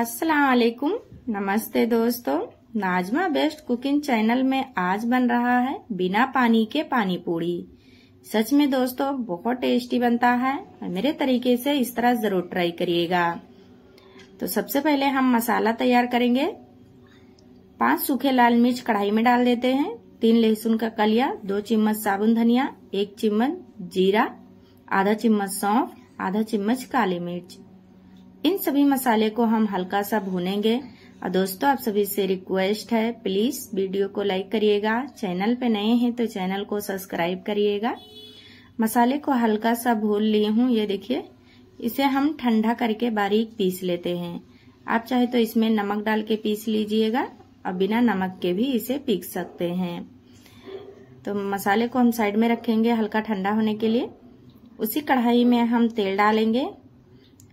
अस्सलाम वालेकुम नमस्ते दोस्तों नाजमा बेस्ट कुकिंग चैनल में आज बन रहा है बिना पानी के पानी पूरी सच में दोस्तों बहुत टेस्टी बनता है मेरे तरीके से इस तरह जरूर ट्राई करिएगा तो सबसे पहले हम मसाला तैयार करेंगे पांच सूखे लाल मिर्च कढ़ाई में डाल देते हैं तीन लहसुन का कलिया दो चम्मच साबुन धनिया एक चम्मच जीरा आधा चम्मच सौंफ आधा चम्मच काली मिर्च इन सभी मसाले को हम हल्का सा भूनेंगे और दोस्तों आप सभी से रिक्वेस्ट है प्लीज वीडियो को लाइक करिएगा चैनल पे नए हैं तो चैनल को सब्सक्राइब करिएगा मसाले को हल्का सा भून लिए हूँ ये देखिए इसे हम ठंडा करके बारीक पीस लेते हैं आप चाहे तो इसमें नमक डाल के पीस लीजिएगा और बिना नमक के भी इसे पीस सकते हैं तो मसाले को हम साइड में रखेंगे हल्का ठंडा होने के लिए उसी कढ़ाई में हम तेल डालेंगे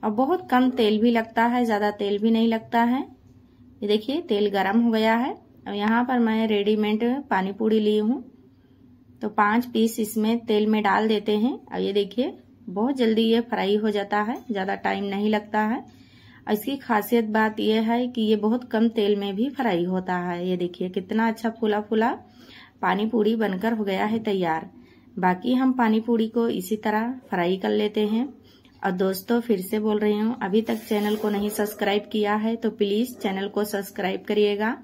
और बहुत कम तेल भी लगता है ज़्यादा तेल भी नहीं लगता है ये देखिए तेल गरम हो गया है अब यहाँ पर मैं रेडीमेड पानी पूरी ली हूँ तो पांच पीस इसमें तेल में डाल देते हैं और ये देखिए बहुत जल्दी ये फ्राई हो जाता है ज़्यादा टाइम नहीं लगता है और इसकी खासियत बात यह है कि ये बहुत कम तेल में भी फ्राई होता है ये देखिए कितना अच्छा फूला फूला पानी पूरी बनकर हो गया है तैयार बाकी हम पानी पूरी को इसी तरह फ्राई कर लेते हैं और दोस्तों फिर से बोल रही हूँ अभी तक चैनल को नहीं सब्सक्राइब किया है तो प्लीज चैनल को सब्सक्राइब करिएगा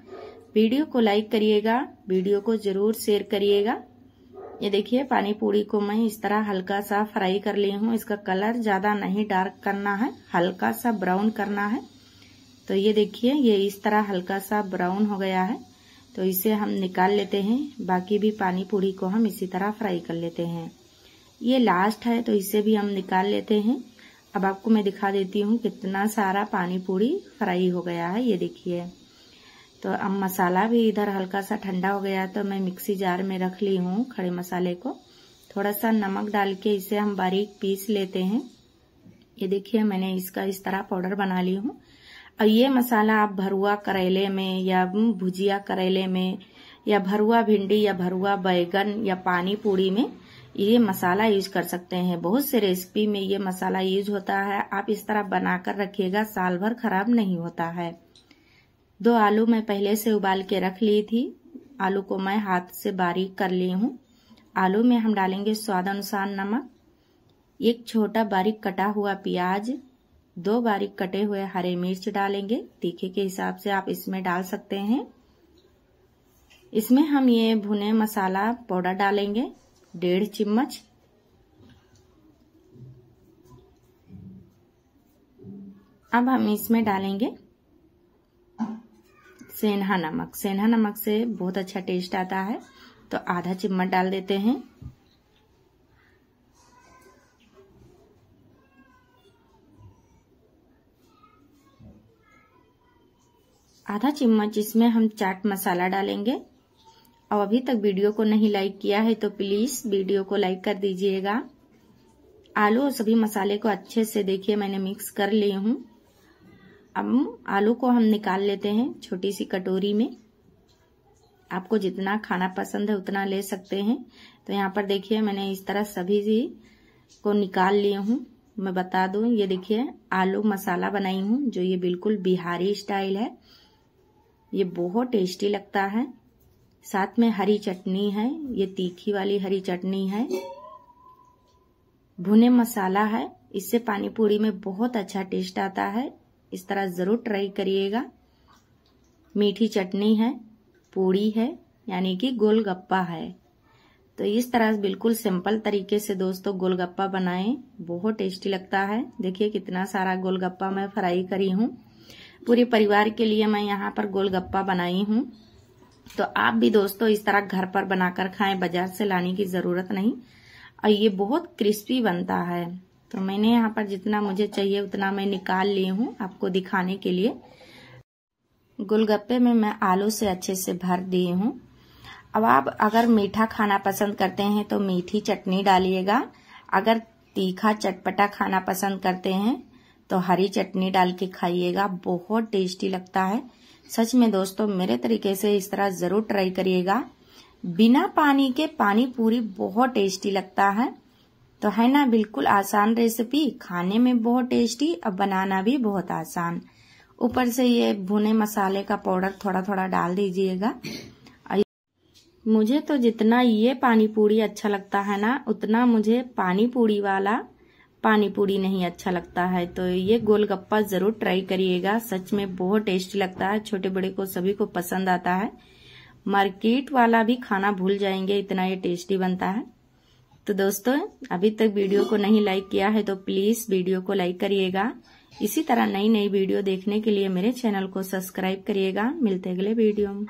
वीडियो को लाइक करिएगा वीडियो को जरूर शेयर करिएगा ये देखिए पानी पूरी को मैं इस तरह हल्का सा फ्राई कर ली हूँ इसका कलर ज्यादा नहीं डार्क करना है हल्का सा ब्राउन करना है तो ये देखिए ये इस तरह हल्का सा ब्राउन हो गया है तो इसे हम निकाल लेते हैं बाकी भी पानी पूरी को हम इसी तरह फ्राई कर लेते हैं ये लास्ट है तो इसे भी हम निकाल लेते हैं अब आपको मैं दिखा देती हूँ कितना सारा पानी पूरी फ्राई हो गया है ये देखिए तो अब मसाला भी इधर हल्का सा ठंडा हो गया तो मैं मिक्सी जार में रख ली हूँ खड़े मसाले को थोड़ा सा नमक डाल के इसे हम बारीक पीस लेते हैं ये देखिए मैंने इसका इस तरह पाउडर बना ली हूँ और ये मसाला आप भरुआ करेले में या भुजिया करेले में या भरुआ भिंडी या भरुआ बैगन या पानी पूरी में ये मसाला यूज कर सकते हैं बहुत से रेसिपी में ये मसाला यूज होता है आप इस तरह बनाकर रखिएगा साल भर खराब नहीं होता है दो आलू मैं पहले से उबाल के रख ली थी आलू को मैं हाथ से बारीक कर ली हूँ आलू में हम डालेंगे स्वाद अनुसार नमक एक छोटा बारीक कटा हुआ प्याज दो बारीक कटे हुए हरे मिर्च डालेंगे तीखे के हिसाब से आप इसमें डाल सकते हैं इसमें हम ये भुने मसाला पाउडर डालेंगे डेढ़ चम्मच अब हम इसमें डालेंगे सेन्हा नमक सेन्हा नमक से बहुत अच्छा टेस्ट आता है तो आधा चम्मच डाल देते हैं आधा चम्मच इसमें हम चाट मसाला डालेंगे और अभी तक वीडियो को नहीं लाइक किया है तो प्लीज वीडियो को लाइक कर दीजिएगा आलू और सभी मसाले को अच्छे से देखिए मैंने मिक्स कर लिए हूँ अब आलू को हम निकाल लेते हैं छोटी सी कटोरी में आपको जितना खाना पसंद है उतना ले सकते हैं तो यहाँ पर देखिए मैंने इस तरह सभी को निकाल लिए हूँ मैं बता दूं ये देखिए आलू मसाला बनाई हूँ जो ये बिल्कुल बिहारी स्टाइल है ये बहुत टेस्टी लगता है साथ में हरी चटनी है ये तीखी वाली हरी चटनी है भुने मसाला है इससे पानी पूरी में बहुत अच्छा टेस्ट आता है इस तरह ज़रूर ट्राई करिएगा मीठी चटनी है पूड़ी है यानी कि गोलगप्पा है तो इस तरह बिल्कुल सिंपल तरीके से दोस्तों गोलगप्पा बनाएं बहुत टेस्टी लगता है देखिए कितना सारा गोलगप्पा मैं फ्राई करी हूँ पूरे परिवार के लिए मैं यहाँ पर गोलगप्पा बनाई हूँ तो आप भी दोस्तों इस तरह घर पर बनाकर खाएं बाजार से लाने की जरूरत नहीं और ये बहुत क्रिस्पी बनता है तो मैंने यहाँ पर जितना मुझे चाहिए उतना मैं निकाल ली हूँ आपको दिखाने के लिए गोलगप्पे में मैं आलू से अच्छे से भर दिए हूँ अब आप अगर मीठा खाना पसंद करते हैं तो मीठी चटनी डालिएगा अगर तीखा चटपटा खाना पसंद करते हैं तो हरी चटनी डाल के खाइएगा बहुत टेस्टी लगता है सच में दोस्तों मेरे तरीके से इस तरह ज़रूर ट्राई करिएगा बिना पानी के पानी पूरी बहुत टेस्टी लगता है तो है ना बिल्कुल आसान रेसिपी खाने में बहुत टेस्टी और बनाना भी बहुत आसान ऊपर से ये भुने मसाले का पाउडर थोड़ा थोड़ा डाल दीजिएगा मुझे तो जितना ये पानी पूरी अच्छा लगता है ना उतना मुझे पानी पूरी वाला पानी पूरी नहीं अच्छा लगता है तो ये गोलगप्पा जरूर ट्राई करिएगा सच में बहुत टेस्टी लगता है छोटे बड़े को सभी को पसंद आता है मार्केट वाला भी खाना भूल जाएंगे इतना ये टेस्टी बनता है तो दोस्तों अभी तक वीडियो को नहीं लाइक किया है तो प्लीज वीडियो को लाइक करिएगा इसी तरह नई नई वीडियो देखने के लिए मेरे चैनल को सब्सक्राइब करिएगा मिलते अगले वीडियो में